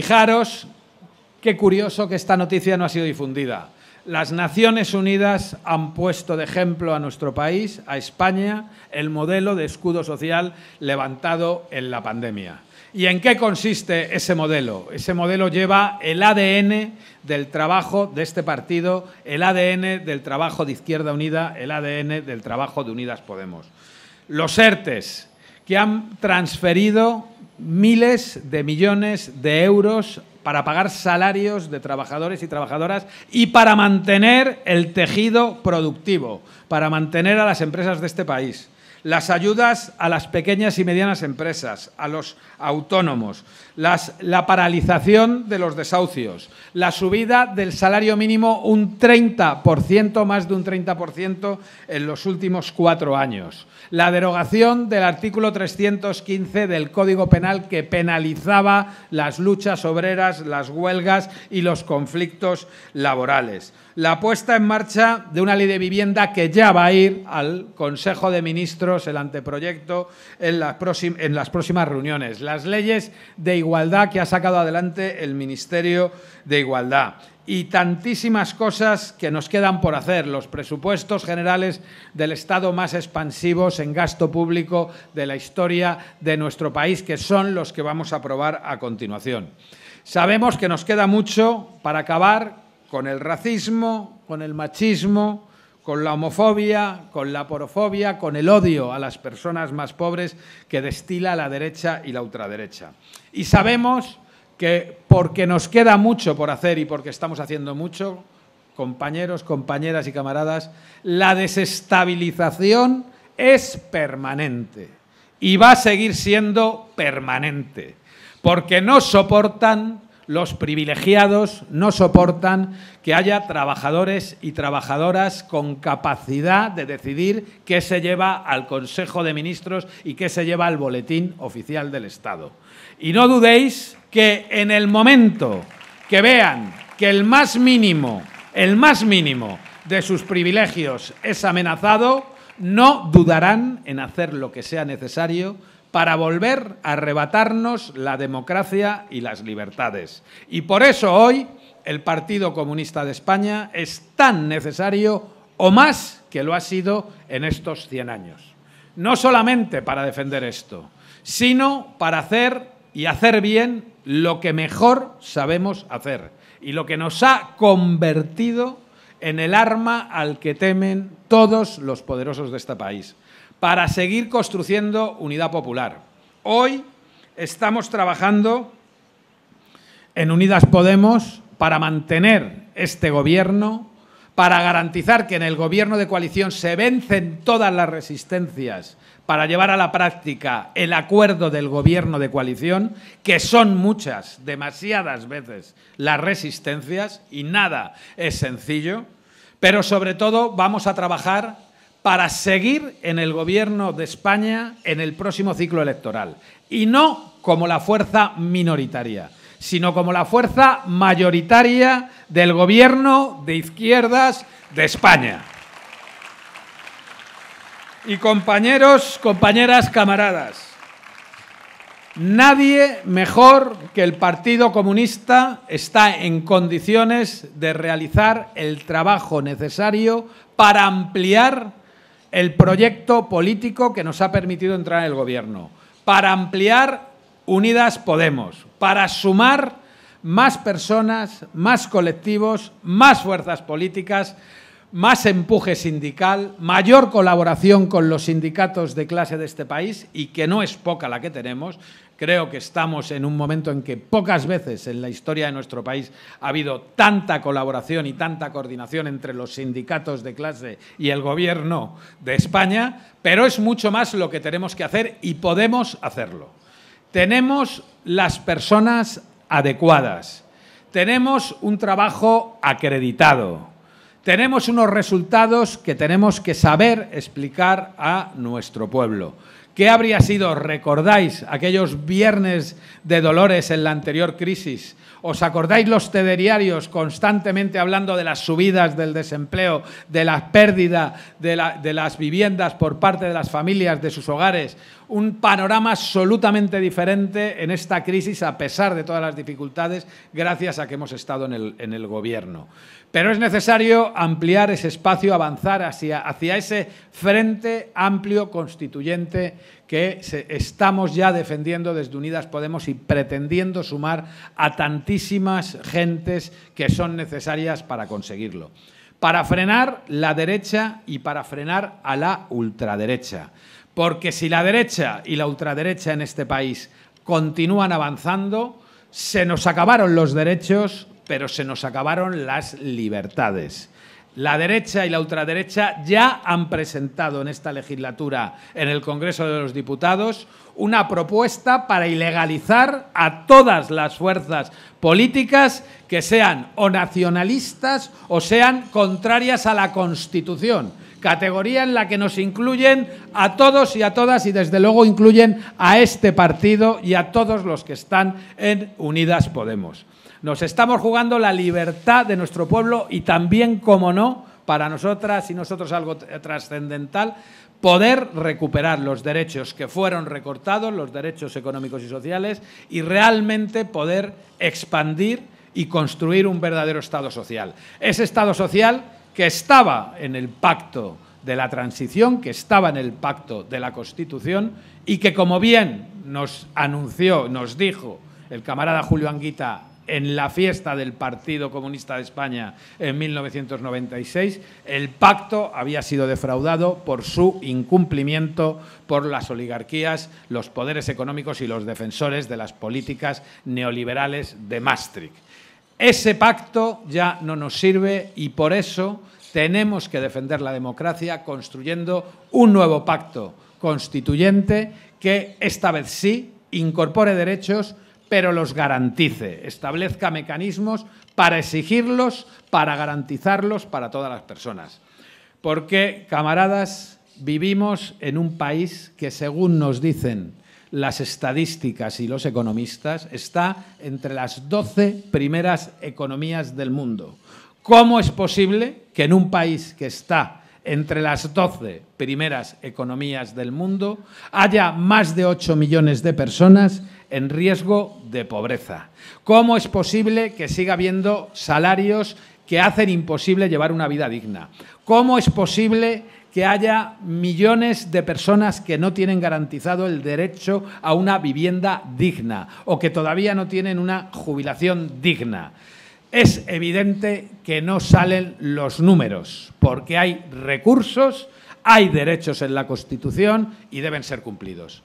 Fijaros qué curioso que esta noticia no ha sido difundida. Las Naciones Unidas han puesto de ejemplo a nuestro país, a España, el modelo de escudo social levantado en la pandemia. ¿Y en qué consiste ese modelo? Ese modelo lleva el ADN del trabajo de este partido, el ADN del trabajo de Izquierda Unida, el ADN del trabajo de Unidas Podemos. Los ERTES, que han transferido miles de millones de euros para pagar salarios de trabajadores y trabajadoras y para mantener el tejido productivo, para mantener a las empresas de este país las ayudas a las pequeñas y medianas empresas, a los autónomos, la paralización de los desahucios, la subida del salario mínimo un 30%, más de un 30% en los últimos cuatro años, la derogación del artículo 315 del Código Penal que penalizaba las luchas obreras, las huelgas y los conflictos laborales, la puesta en marcha de una ley de vivienda que ya va a ir al Consejo de Ministros el anteproyecto en en las próximas reuniones, las leyes de igualdad que ha sacado adelante el Ministerio de Igualdad y tantísimas cosas que nos quedan por hacer. Los presupuestos generales del Estado más expansivos en gasto público de la historia de nuestro país, que son los que vamos a aprobar a continuación. Sabemos que nos queda mucho para acabar con el racismo, con el machismo, con la homofobia, con la porofobia, con el odio a las personas más pobres que destila la derecha y la ultraderecha. Y sabemos que porque nos queda mucho por hacer y porque estamos haciendo mucho, compañeros, compañeras y camaradas, la desestabilización es permanente y va a seguir siendo permanente, porque no soportan los privilegiados no soportan que haya trabajadores y trabajadoras con capacidad de decidir qué se lleva al Consejo de Ministros y qué se lleva al Boletín Oficial del Estado. Y no dudéis que en el momento que vean que el más mínimo, el más mínimo de sus privilegios es amenazado, no dudarán en hacer lo que sea necesario para volver a arrebatarnos la democracia y las libertades. Y por eso hoy el Partido Comunista de España es tan necesario o más que lo ha sido en estos 100 años. No solamente para defender esto, sino para hacer y hacer bien lo que mejor sabemos hacer y lo que nos ha convertido en el arma al que temen todos los poderosos de este país, para seguir construyendo unidad popular. Hoy estamos trabajando en Unidas Podemos para mantener este gobierno, para garantizar que en el gobierno de coalición se vencen todas las resistencias para llevar a la práctica el acuerdo del gobierno de coalición, que son muchas, demasiadas veces las resistencias y nada es sencillo, pero sobre todo vamos a trabajar para seguir en el gobierno de España en el próximo ciclo electoral. Y no como la fuerza minoritaria, sino como la fuerza mayoritaria del gobierno de izquierdas de España. Y compañeros, compañeras, camaradas, nadie mejor que el Partido Comunista está en condiciones de realizar el trabajo necesario para ampliar el proyecto político que nos ha permitido entrar en el gobierno, para ampliar Unidas Podemos, para sumar más personas, más colectivos, más fuerzas políticas más empuje sindical, mayor colaboración con los sindicatos de clase de este país y que no es poca la que tenemos. Creo que estamos en un momento en que pocas veces en la historia de nuestro país ha habido tanta colaboración y tanta coordinación entre los sindicatos de clase y el gobierno de España, pero es mucho más lo que tenemos que hacer y podemos hacerlo. Tenemos las personas adecuadas, tenemos un trabajo acreditado, tenemos unos resultados que tenemos que saber explicar a nuestro pueblo. ¿Qué habría sido, recordáis, aquellos viernes de dolores en la anterior crisis? ¿Os acordáis los tederiarios constantemente hablando de las subidas del desempleo, de la pérdida de, de las viviendas por parte de las familias, de sus hogares? un panorama absolutamente diferente en esta crisis, a pesar de todas las dificultades, gracias a que hemos estado en el, Gobierno. Pero es necesario ampliar ese espacio, avanzar hacia, ese frente amplio constituyente que estamos ya defendiendo desde Unidas Podemos y pretendiendo sumar a tantísimas gentes que son necesarias para conseguirlo. Para frenar la derecha y para frenar a la ultraderecha. Porque si la derecha y la ultraderecha en este país continúan avanzando, se nos acabaron los derechos, pero se nos acabaron las libertades. La derecha y la ultraderecha ya han presentado en esta legislatura, en el Congreso de los Diputados, una propuesta para ilegalizar a todas las fuerzas políticas que sean o nacionalistas o sean contrarias a la Constitución categoría en la que nos incluyen a todos y a todas y desde luego incluyen a este partido y a todos los que están en Unidas Podemos. Nos estamos jugando la libertad de nuestro pueblo y también, como no, para nosotras y nosotros algo trascendental, poder recuperar los derechos que fueron recortados, los derechos económicos y sociales, y realmente poder expandir y construir un verdadero Estado social. Ese Estado social que estaba en el pacto de la transición, que estaba en el pacto de la Constitución y que, como bien nos anunció, nos dijo el camarada Julio Anguita en la fiesta del Partido Comunista de España en 1996, el pacto había sido defraudado por su incumplimiento por las oligarquías, los poderes económicos y los defensores de las políticas neoliberales de Maastricht. Ese pacto ya no nos sirve y por eso tenemos que defender la democracia construyendo un nuevo pacto constituyente que esta vez sí incorpore derechos, pero los garantice, establezca mecanismos para exigirlos, para garantizarlos para todas las personas. Porque, camaradas, vivimos en un país que, según nos dicen las estadísticas y los economistas, está entre las 12 primeras economías del mundo. ¿Cómo es posible que en un país que está entre las 12 primeras economías del mundo haya más de 8 millones de personas en riesgo de pobreza? ¿Cómo es posible que siga habiendo salarios que hacen imposible llevar una vida digna? ¿Cómo es posible que haya millones de personas que no tienen garantizado el derecho a una vivienda digna o que todavía no tienen una jubilación digna. Es evidente que no salen los números, porque hay recursos, hay derechos en la Constitución y deben ser cumplidos.